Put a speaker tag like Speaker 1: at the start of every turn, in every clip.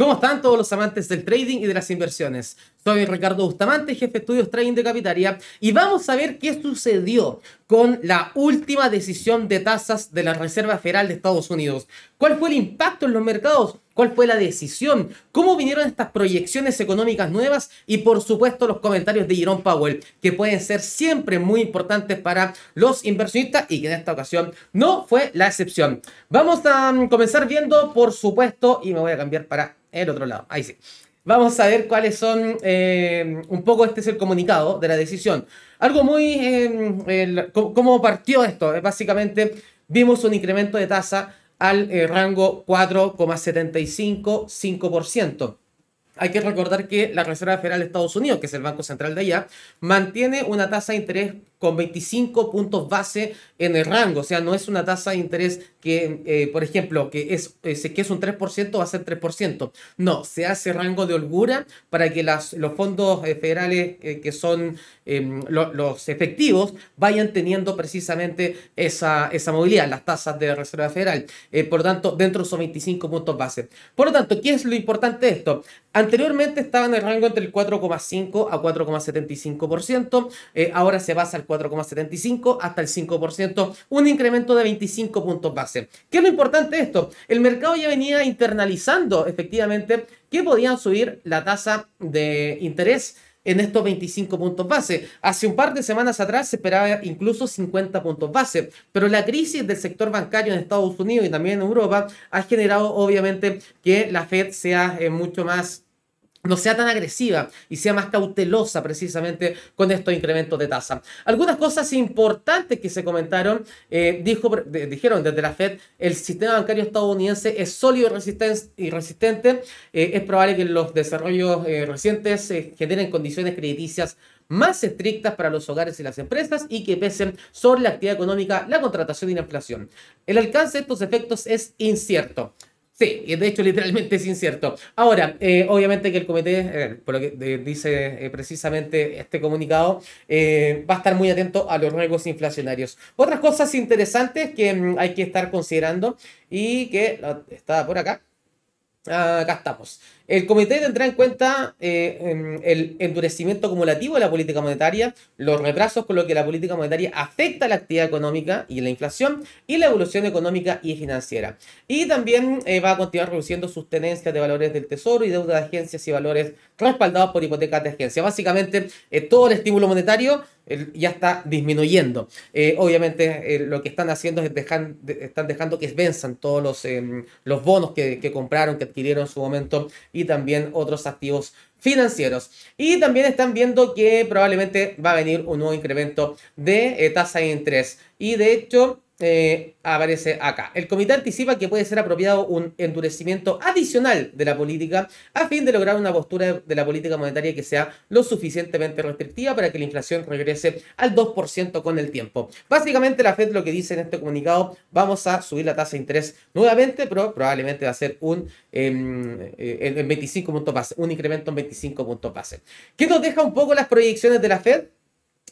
Speaker 1: ¿Cómo están todos los amantes del trading y de las inversiones? Soy Ricardo Bustamante, jefe de estudios trading de Capitaria, y vamos a ver qué sucedió con la última decisión de tasas de la Reserva Federal de Estados Unidos. ¿Cuál fue el impacto en los mercados? ¿Cuál fue la decisión? ¿Cómo vinieron estas proyecciones económicas nuevas? Y por supuesto los comentarios de Jerome Powell, que pueden ser siempre muy importantes para los inversionistas y que en esta ocasión no fue la excepción. Vamos a mm, comenzar viendo, por supuesto, y me voy a cambiar para el otro lado. Ahí sí. Vamos a ver cuáles son, eh, un poco este es el comunicado de la decisión. Algo muy, eh, cómo partió esto. Básicamente vimos un incremento de tasa al eh, rango 4,75-5% hay que recordar que la Reserva Federal de Estados Unidos, que es el Banco Central de allá, mantiene una tasa de interés con 25 puntos base en el rango. O sea, no es una tasa de interés que, eh, por ejemplo, que es, eh, que es un 3%, va a ser 3%. No, se hace rango de holgura para que las, los fondos eh, federales que son em, los efectivos vayan teniendo precisamente esa, movilidad, las tasas de Reserva Federal. por lo tanto, dentro son 25 puntos base. Por lo tanto, ¿qué es lo importante de esto? Anteriormente estaba en el rango entre el 4,5 a 4,75%, eh, ahora se basa al 4,75 hasta el 5%, un incremento de 25 puntos base. ¿Qué es lo importante de esto? El mercado ya venía internalizando efectivamente que podían subir la tasa de interés en estos 25 puntos base. Hace un par de semanas atrás se esperaba incluso 50 puntos base, pero la crisis del sector bancario en Estados Unidos y también en Europa ha generado obviamente que la Fed sea eh, mucho más no sea tan agresiva y sea más cautelosa precisamente con estos incrementos de tasa. Algunas cosas importantes que se comentaron, eh, dijo, dijeron desde la Fed, el sistema bancario estadounidense es sólido y resistente, eh, es probable que los desarrollos eh, recientes generen condiciones crediticias más estrictas para los hogares y las empresas y que pesen sobre la actividad económica, la contratación y la inflación. El alcance de estos efectos es incierto. Sí, de hecho literalmente es incierto. Ahora, eh, obviamente que el comité, eh, por lo que eh, dice precisamente este comunicado, va a estar muy atento a los riesgos inflacionarios. Otras cosas interesantes que mm, hay que estar considerando y que ah, está por acá. Ah, acá estamos. El comité tendrá en cuenta eh, em, el endurecimiento acumulativo de la política monetaria, los retrasos con los que la política monetaria afecta la actividad económica y la inflación y la evolución económica y financiera. Y también eh, va a continuar reduciendo sus tenencias de valores del tesoro y deuda de agencias y valores respaldados por hipotecas de agencia. Básicamente, eh, todo el estímulo monetario ya está disminuyendo. obviamente lo que están haciendo es dejar, están dejando que venzan todos los, em, los bonos que, compraron, que adquirieron en su momento y también otros activos financieros. Y también están viendo que probablemente va a venir un nuevo incremento de eh, tasa de interés. Y de hecho, eh, aparece acá. El comité anticipa que puede ser apropiado un endurecimiento adicional de la política a fin de lograr una postura de la política monetaria que sea lo suficientemente restrictiva para que la inflación regrese al 2% con el tiempo. Básicamente la Fed lo que dice en este comunicado, vamos a subir la tasa de interés nuevamente, pero probablemente va a ser un, em, eh, en 25 puntos base, un incremento en 25 puntos base. ¿Qué nos deja un poco las proyecciones de la Fed?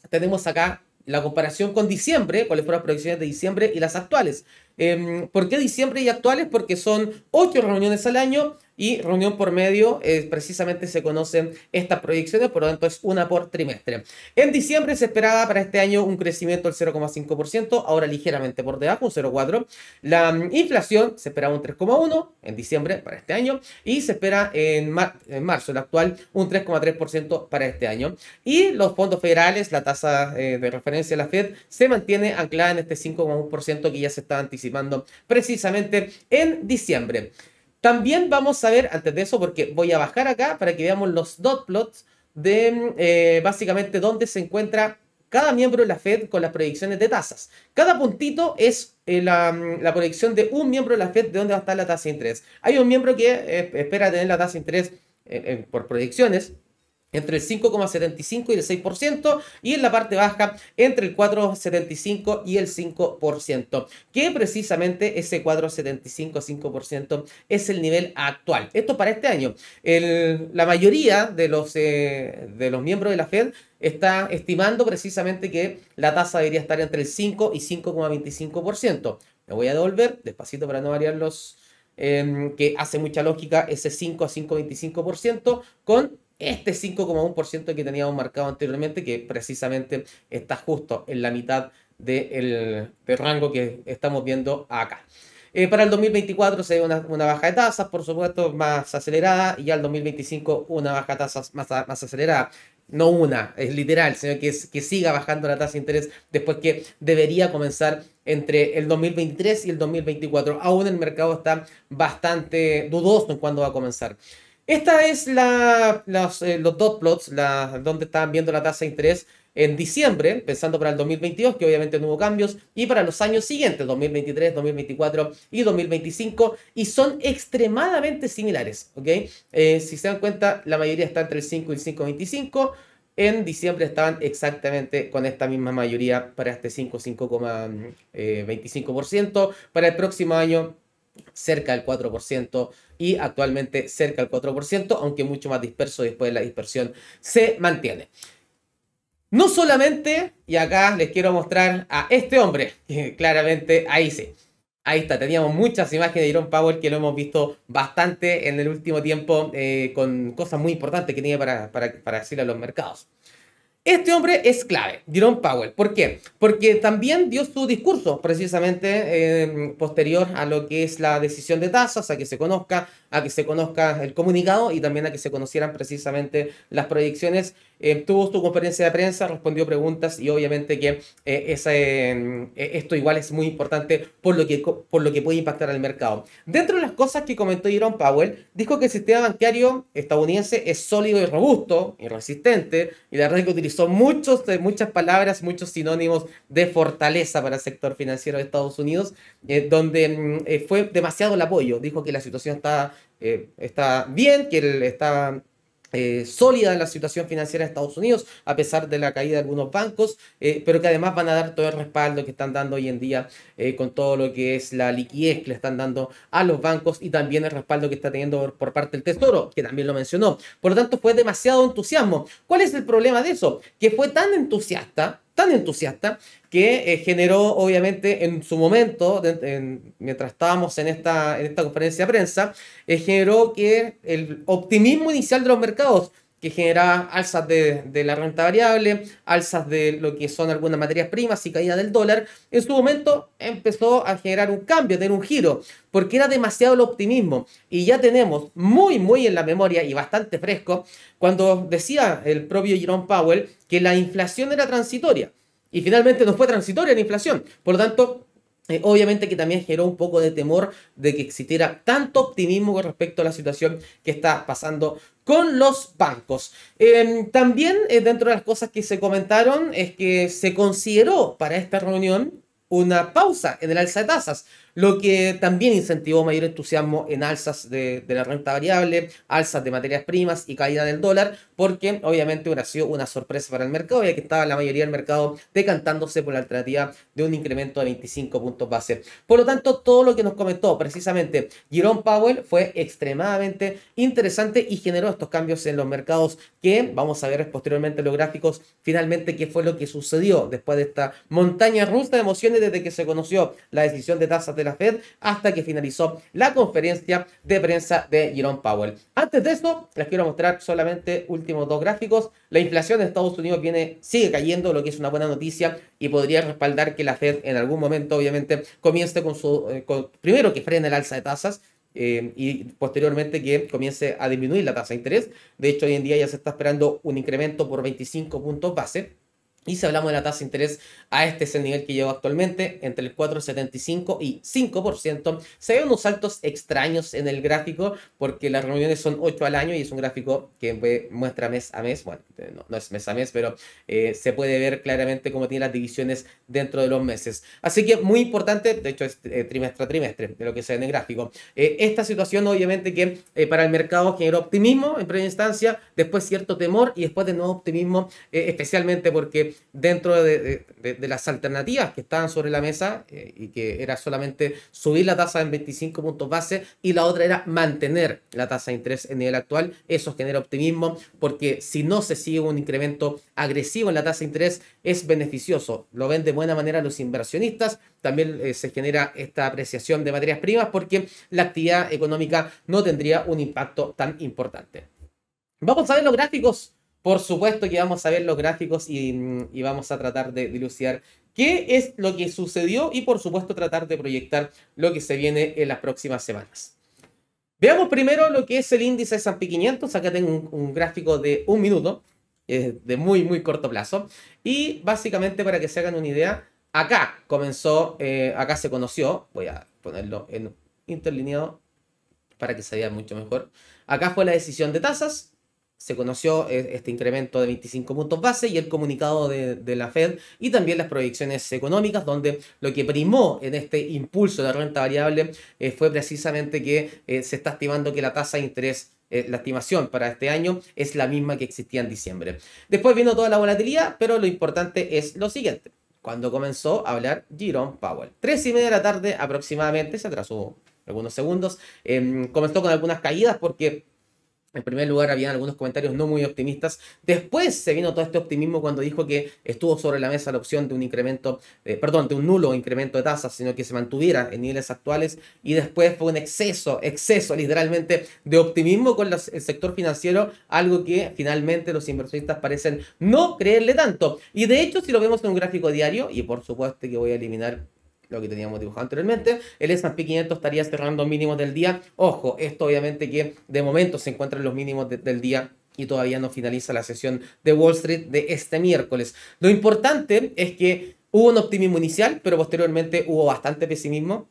Speaker 1: Tenemos acá la comparación con diciembre, cuáles fueron las proyecciones de diciembre y las actuales. Em, ¿Por qué diciembre y actuales? Porque son ocho reuniones al año, y reunión por medio, eh, precisamente se conocen estas proyecciones, por lo tanto es una por trimestre. En diciembre se esperaba para este año un crecimiento del 0,5%, ahora ligeramente por debajo, un 0,4%. La mm, inflación se esperaba un 3,1% en diciembre para este año y se espera en, en marzo, el actual, un 3,3% para este año. Y los fondos federales, la tasa eh, de referencia de la Fed, se mantiene anclada en este 5,1% que ya se está anticipando precisamente en diciembre. También vamos a ver, antes de eso, porque voy a bajar acá para que veamos los dot plots de eh, básicamente dónde se encuentra cada miembro de la Fed con las proyecciones de tasas. Cada puntito es eh, la, proyección de un miembro de la Fed de dónde va a estar la tasa de interés. Hay un miembro que eh, espera tener la tasa de interés por proyecciones entre el 5,75 y el 6% y en la parte baja entre el 4,75 y el 5%, que precisamente ese 4,75-5% es el nivel actual. Esto para este año. la mayoría de los, eh, de los miembros de la Fed está estimando precisamente que la tasa debería estar entre el 5 y 5,25%. Me voy a devolver despacito para no variar los... Eh, que hace mucha lógica ese 5 a 5,25% con este 5,1% que teníamos marcado anteriormente, que precisamente está justo en la mitad del rango que estamos viendo acá. Eh, para el 2024 se ve una, una, baja de tasas, por supuesto, más acelerada, y al 2025 una baja de tasas más, más acelerada no una, es literal, sino que, que siga bajando la tasa de interés después que debería comenzar entre el 2023 y el 2024. Aún el mercado está bastante dudoso en cuándo va a comenzar. Esta es la, eh, los, dos plots, donde estaban viendo la tasa de interés en diciembre, pensando para el 2022, que obviamente no hubo cambios, y para los años siguientes, 2023, 2024 y 2025, y son extremadamente similares, ¿ok? Eh, si se dan cuenta, la mayoría está entre el 5 y el 5,25. En diciembre estaban exactamente con esta misma mayoría para este 5, 5,25%. Mm, eh, para el próximo año cerca del 4% y actualmente cerca del 4%, aunque mucho más disperso después de la dispersión se mantiene. No solamente, y acá les quiero mostrar a este hombre, que claramente ahí sí. Ahí está, teníamos muchas imágenes de Iron Power que lo hemos visto bastante en el último tiempo eh, con cosas muy importantes que tenía para, para, para decirle a los mercados. Este hombre es clave, Jerome Powell. ¿Por qué? Porque también dio su discurso precisamente em, posterior a lo que es la decisión de tasas, a que se conozca, a que se conozca el comunicado y también a que se conocieran precisamente las proyecciones eh, tuvo su conferencia de prensa, respondió preguntas y obviamente que eh, ese, em, esto igual es muy importante por lo, que, por lo que puede impactar al mercado. Dentro de las cosas que comentó Jerome Powell, dijo que el sistema bancario estadounidense es sólido y robusto y resistente y la red que utilizó muchos, eh, muchas palabras, muchos sinónimos de fortaleza para el sector financiero de Estados Unidos, donde mm, fue demasiado el apoyo. Dijo que la situación está, está bien, que él está eh, sólida la situación financiera de Estados Unidos, a pesar de la caída de algunos bancos, eh, pero que además van a dar todo el respaldo que están dando hoy en día eh, con todo lo que es la liquidez que le están dando a los bancos y también el respaldo que está teniendo por parte del Tesoro, que también lo mencionó. Por lo tanto, fue demasiado entusiasmo. ¿Cuál es el problema de eso? Que fue tan entusiasta tan entusiasta que eh, generó obviamente en su momento, mientras estábamos en esta, en esta conferencia de prensa, eh, generó que el optimismo inicial de los mercados que generaba alzas de, la renta variable, alzas de lo que son algunas materias primas y caída del dólar, en su momento empezó a generar un cambio, a tener un giro, porque era demasiado el optimismo. Y ya tenemos muy, muy en la memoria y bastante fresco cuando decía el propio Jerome Powell que la inflación era transitoria. Y finalmente no fue transitoria la inflación. Por lo tanto, eh, obviamente que también generó un poco de temor de que existiera tanto optimismo con respecto a la situación que está pasando con los bancos. Em, también eh, dentro de las cosas que se comentaron es que se consideró para esta reunión una pausa en el alza de tasas lo que también incentivó mayor entusiasmo en alzas de, la renta variable, alzas de materias primas y caída del dólar, porque obviamente hubiera sido una sorpresa para el mercado, ya que estaba la mayoría del mercado decantándose por la alternativa de un incremento de 25 puntos base. Por lo tanto, todo lo que nos comentó precisamente Jerome Powell fue extremadamente interesante y generó estos cambios en los mercados que vamos a ver posteriormente en los gráficos finalmente qué fue lo que sucedió después de esta montaña rusa de emociones desde que se conoció la decisión de tasas de la Fed hasta que finalizó la conferencia de prensa de Jerome Powell. Antes de esto les quiero mostrar solamente últimos dos gráficos. La inflación de Estados Unidos viene, sigue cayendo, lo que es una buena noticia y podría respaldar que la Fed en algún momento, obviamente, comience con su... Eh, primero que frene el alza de tasas, eh, y posteriormente que comience a disminuir la tasa de interés. De hecho, hoy en día ya se está esperando un incremento por 25 puntos base. Y si hablamos de la tasa de interés, a este es el nivel que lleva actualmente, entre el 4,75 y 5%. Se ven unos saltos extraños en el gráfico, porque las reuniones son 8 al año y es un gráfico que muestra mes a mes. Bueno, eh, no, es mes a mes, pero eh, se puede ver claramente cómo tiene las divisiones dentro de los meses. Así que es muy importante, de hecho es este, eh, trimestre a trimestre, de lo que se ve en el gráfico. esta situación obviamente que para el mercado generó optimismo en primera instancia, después cierto temor y después de nuevo optimismo, especialmente porque dentro de, las alternativas que estaban sobre la mesa eh, y que era solamente subir la tasa en 25 puntos base y la otra era mantener la tasa de interés en nivel actual. Eso genera optimismo porque si no se sigue un incremento agresivo en la tasa de interés es beneficioso. Lo ven de buena manera los inversionistas. También eh, se genera esta apreciación de materias primas porque la actividad económica no tendría un impacto tan importante. Vamos a ver los gráficos por supuesto que vamos a ver los gráficos mm, y, vamos a tratar de dilucidar qué es lo que sucedió y por supuesto tratar de proyectar lo que se viene en las próximas semanas. Veamos primero lo que es el índice S&P 500. Acá tengo un, gráfico de un minuto, de muy, muy corto plazo. Y básicamente para que se hagan una idea, acá comenzó, eh, acá se conoció, voy a ponerlo en interlineado para que se vea mucho mejor. Acá fue la decisión de tasas, se conoció eh, este incremento de 25 puntos base y el comunicado de, la Fed y también las proyecciones económicas, donde lo que primó en este impulso de la renta variable eh, fue precisamente que eh, se está estimando que la tasa de interés la estimación para este año es la misma que existía en diciembre. Después vino toda la volatilidad, pero lo importante es lo siguiente. Cuando comenzó a hablar Jerome Powell. Tres y media de la tarde aproximadamente, se atrasó algunos segundos. Em, comenzó con algunas caídas porque en primer lugar, habían algunos comentarios no muy optimistas. Después se vino todo este optimismo cuando dijo que estuvo sobre la mesa la opción de un incremento, eh, perdón, de un nulo incremento de tasas, sino que se mantuviera en niveles actuales. Y después fue un exceso, exceso literalmente de optimismo con el sector financiero, algo que finalmente los inversionistas parecen no creerle tanto. Y de hecho, si lo vemos en un gráfico diario, y por supuesto que voy a eliminar lo que teníamos dibujado anteriormente. El S&P 500 estaría cerrando mínimos del día. Ojo, esto obviamente que de momento se encuentran en los mínimos del día y todavía no finaliza la sesión de Wall Street de este miércoles. Lo importante es que hubo un optimismo inicial, pero posteriormente hubo bastante pesimismo.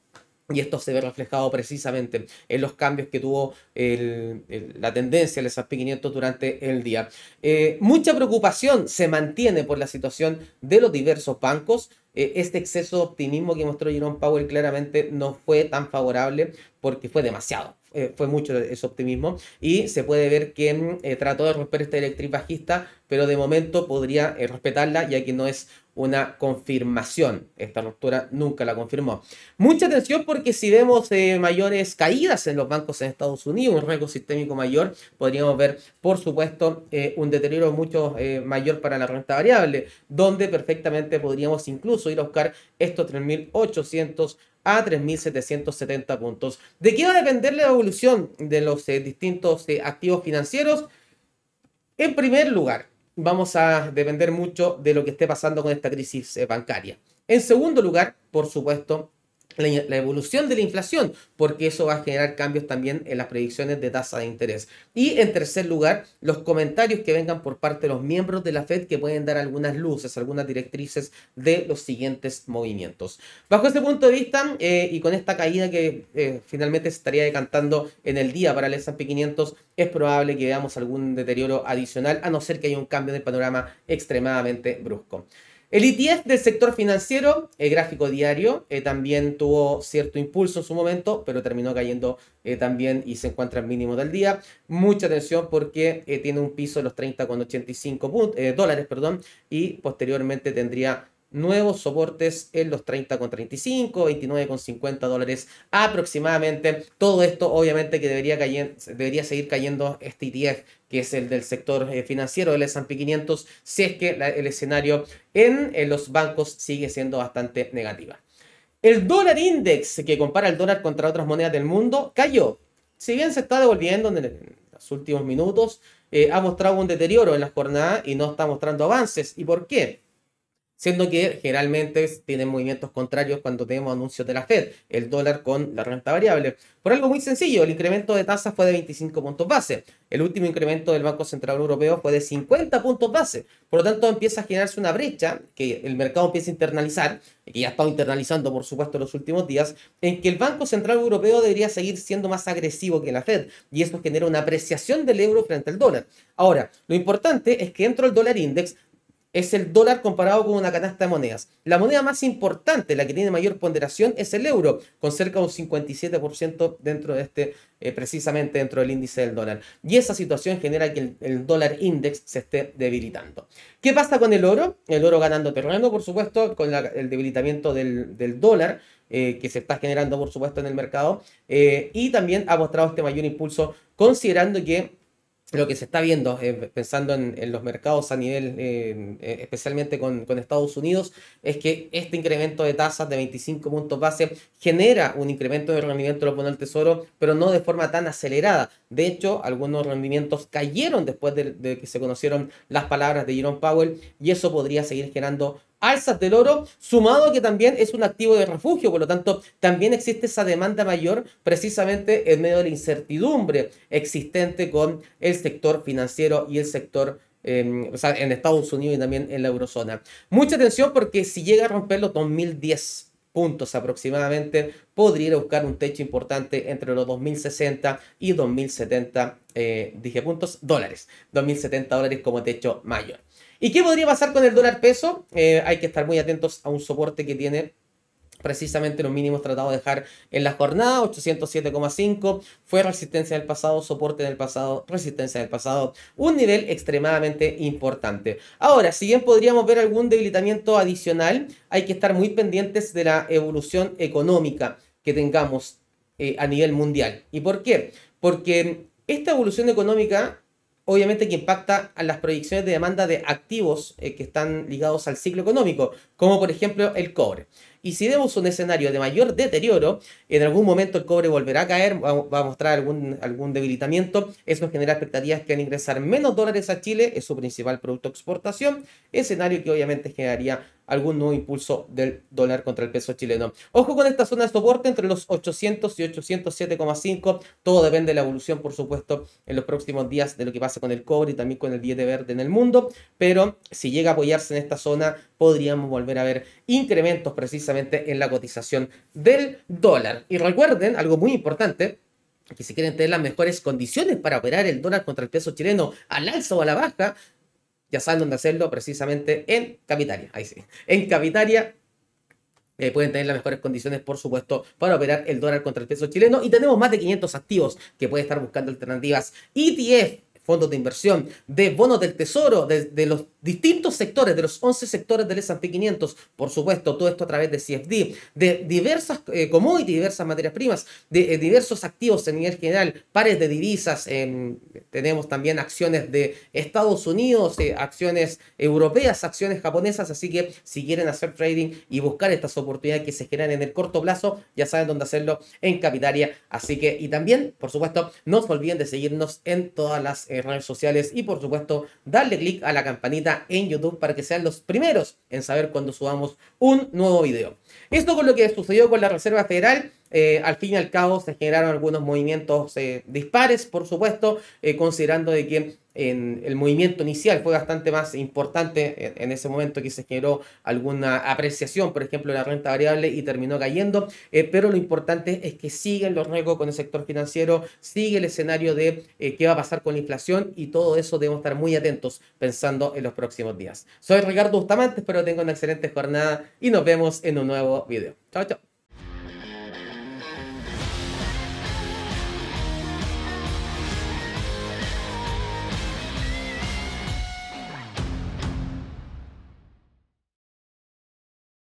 Speaker 1: Y esto se ve reflejado precisamente en los cambios que tuvo la tendencia del S&P 500 durante el día. Eh, mucha preocupación se mantiene por la situación de los diversos bancos. Eh, este exceso de optimismo que mostró Jerome Powell claramente no fue tan favorable porque fue demasiado. Eh, fue mucho ese optimismo y se puede ver que mm, eh, trató de romper esta directriz bajista, pero de momento podría respetarla ya que no es una confirmación. Esta ruptura nunca la confirmó. Mucha atención porque si vemos eh, mayores caídas en los bancos en Estados Unidos, un riesgo sistémico mayor, podríamos ver, por supuesto, eh, un deterioro mucho eh, mayor para la renta variable, donde perfectamente podríamos incluso ir a buscar estos 3.800 a 3.770 puntos. ¿De qué va a depender la evolución de los distintos activos financieros? En primer lugar, vamos a depender mucho de lo que esté pasando con esta crisis eh, bancaria. En segundo lugar, por supuesto, la, evolución de la inflación, porque eso va a generar cambios también en las predicciones de tasa de interés. Y en tercer lugar, los comentarios que vengan por parte de los miembros de la Fed que pueden dar algunas luces, algunas directrices de los siguientes movimientos. Bajo este punto de vista eh, y con esta caída que eh, finalmente estaría decantando en el día para el S&P 500, es probable que veamos algún deterioro adicional, a no ser que haya un cambio de panorama extremadamente brusco. El ITF e del sector financiero, el gráfico diario, eh, también tuvo cierto impulso en su momento, pero terminó cayendo eh, también y se encuentra en mínimo del día. Mucha atención porque eh, tiene un piso de los 30,85 dólares perdón, y posteriormente tendría nuevos soportes en los 30,35, 29,50 dólares aproximadamente. Todo esto obviamente que debería, debería seguir cayendo este ITF, e que es el del sector eh, financiero del S&P 500, si es que el escenario en, los bancos sigue siendo bastante negativa. El dólar index, que compara el dólar contra otras monedas del mundo, cayó. Si bien se está devolviendo en, los últimos minutos, eh, ha mostrado un deterioro en las jornadas y no está mostrando avances. ¿Y por qué? siendo que generalmente tienen movimientos contrarios cuando tenemos anuncios de la Fed, el dólar con la renta variable. Por algo muy sencillo, el incremento de tasas fue de 25 puntos base, el último incremento del Banco Central Europeo fue de 50 puntos base, por lo tanto empieza a generarse una brecha que el mercado empieza a internalizar, que ya ha estado internalizando por supuesto los últimos días, en que el Banco Central Europeo debería seguir siendo más agresivo que la Fed, y eso genera una apreciación del euro frente al dólar. Ahora, lo importante es que dentro del dólar index es el dólar comparado con una canasta de monedas. La moneda más importante, la que tiene mayor ponderación, es el euro, con cerca de un 57% dentro de este, eh, precisamente dentro del índice del dólar. Y esa situación genera que el, dólar index se esté debilitando. ¿Qué pasa con el oro? El oro ganando terreno, por supuesto, con el debilitamiento del, dólar. Eh, que se está generando, por supuesto, en el mercado. Eh, y también ha mostrado este mayor impulso, considerando que lo que se está viendo, eh, pensando en, los mercados a nivel, eh, eh, especialmente con, Estados Unidos, es que este incremento de tasas de 25 puntos base genera un incremento de rendimiento de los del tesoro, pero no de forma tan acelerada. De hecho, algunos rendimientos cayeron después de, de que se conocieron las palabras de Jerome Powell y eso podría seguir generando alzas del oro, sumado que también es un activo de refugio, por lo tanto, también existe esa demanda mayor precisamente en medio de la incertidumbre existente con el sector financiero y el sector em, sea, en Estados Unidos y también en la eurozona. Mucha atención porque si llega a romper los 2010 puntos aproximadamente, podría buscar un techo importante entre los 2060 y 2070, eh, dije puntos, dólares, 2070 dólares como techo mayor. ¿Y qué podría pasar con el dólar peso? Eh, hay que estar muy atentos a un soporte que tiene precisamente los mínimos tratados de dejar en la jornada, 807,5 fue resistencia del pasado, soporte del pasado, resistencia del pasado, un nivel extremadamente importante. Ahora, si bien podríamos ver algún debilitamiento adicional, hay que estar muy pendientes de la evolución económica que tengamos eh, a nivel mundial. ¿Y por qué? Porque esta evolución económica obviamente que impacta a las proyecciones de demanda de activos eh, que están ligados al ciclo económico, como por ejemplo el cobre. Y si vemos un escenario de mayor deterioro, en algún momento el cobre volverá a caer, va a mostrar algún, algún debilitamiento. Eso genera expectativas que al ingresar menos dólares a Chile, es su principal producto de exportación. Escenario que obviamente generaría algún nuevo impulso del dólar contra el peso chileno. Ojo con esta zona de soporte entre los 800 y 807,5. Todo depende de la evolución, por supuesto, en los próximos días de lo que pasa con el cobre y también con el de verde en el mundo. Pero si llega a apoyarse en esta zona, podríamos volver a ver incrementos precisamente en la cotización del dólar. Y recuerden algo muy importante, que si quieren tener las mejores condiciones para operar el dólar contra el peso chileno al alza o a la baja, ya saben dónde hacerlo precisamente en Capitalia. Ahí sí, en Capitalia. Eh, pueden tener las mejores condiciones, por supuesto, para operar el dólar contra el peso chileno. Y tenemos más de 500 activos que puede estar buscando alternativas. ETF, fondos de inversión, de bonos del tesoro, de los distintos sectores, de los 11 sectores del S&P 500, por supuesto, todo esto a través de CFD, de diversas eh, commodities, diversas materias primas, de eh, diversos activos en nivel general, pares de divisas, tenemos también acciones de Estados Unidos, eh, acciones europeas, acciones japonesas, así que si quieren hacer trading y buscar estas oportunidades que se generan en el corto plazo, ya saben dónde hacerlo en Capitaria, así que, y también, por supuesto, no se olviden de seguirnos en todas las redes sociales y, por supuesto, darle clic a la campanita en YouTube para que sean los primeros en saber cuando subamos un nuevo video. Esto con lo que sucedió con la Reserva Federal eh, al fin y al cabo se generaron algunos movimientos eh, dispares, por supuesto, eh, considerando de que en el movimiento inicial fue bastante más importante en, ese momento que se generó alguna apreciación, por ejemplo, en la renta variable y terminó cayendo, pero lo importante es que siguen los riesgos con el sector financiero, sigue el escenario de qué va a pasar con la inflación y todo eso debemos estar muy atentos pensando en los próximos días. Soy Ricardo Bustamante, espero que tengan una excelente jornada y nos vemos en un nuevo video. Chao, chao.